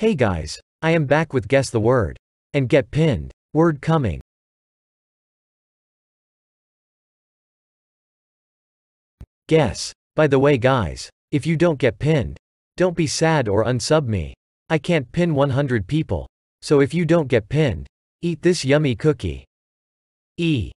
Hey guys, I am back with Guess the Word. And get pinned. Word coming. Guess. By the way guys, if you don't get pinned, don't be sad or unsub me. I can't pin 100 people. So if you don't get pinned, eat this yummy cookie. E.